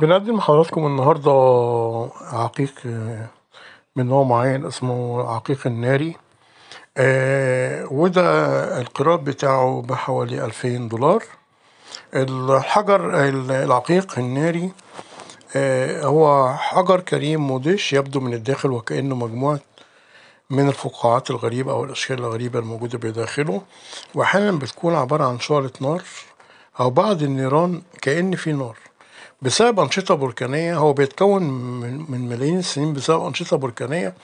بنقدم لحضراتكم النهاردة عقيق آه، من نوع معين اسمه عقيق الناري آه، وده القراب بتاعه بحوالي ألفين دولار الحجر العقيق الناري آه، هو حجر كريم مدش يبدو من الداخل وكأنه مجموعة من الفقاعات الغريبة أو الأشكال الغريبة الموجودة بداخله وأحيانا بتكون عبارة عن شعلة نار أو بعض النيران كأن في نار بسبب أنشطة بركانية هو بيتكون من ملايين السنين بسبب أنشطة بركانية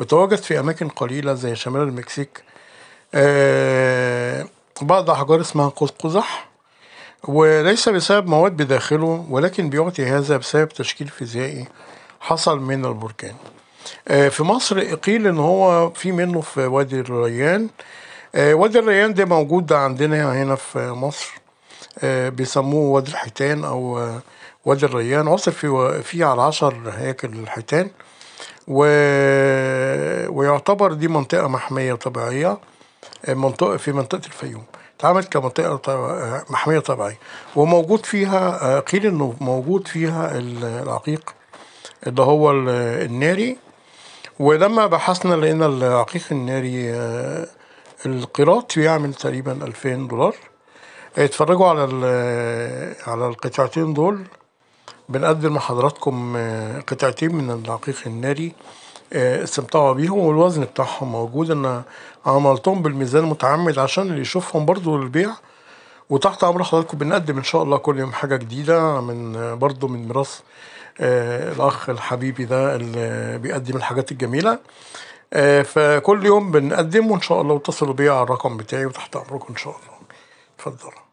وتواجد في أماكن قليلة زي شمال المكسيك آه، بعض أحجار اسمها قوس قزح وليس بسبب مواد بداخله ولكن بيعطي هذا بسبب تشكيل فيزيائي حصل من البركان آه، في مصر قيل ان هو في منه في وادي الريان آه، وادي الريان ده موجود عندنا هنا في مصر آه، بيسموه وادي الحيتان او آه، وادي الريان عصر في فيه على عشر هياكل الحيتان و... ويعتبر دي منطقة محمية طبيعية آه، منطقة في منطقة الفيوم اتعملت كمنطقة محمية طبيعية وموجود فيها قيل انه موجود فيها العقيق اللي هو الناري ولما بحثنا لقينا العقيق الناري القراط بيعمل تقريبا 2000 دولار اتفرجوا على على القطعتين دول بنقدم لحضراتكم آه، قطعتين من العقيق الناري آه، استمتعوا بيهم والوزن بتاعهم موجود انا عملتهم بالميزان متعمد عشان اللي يشوفهم برضو للبيع وتحت امر حضراتكم بنقدم ان شاء الله كل يوم حاجه جديده من آه، برضو من ميراث الاخ الحبيبي ده اللي بيقدم الحاجات الجميله فكل يوم بنقدم وان شاء الله اتصلوا بيا على الرقم بتاعي وتحت امركم ان شاء الله اتفضلوا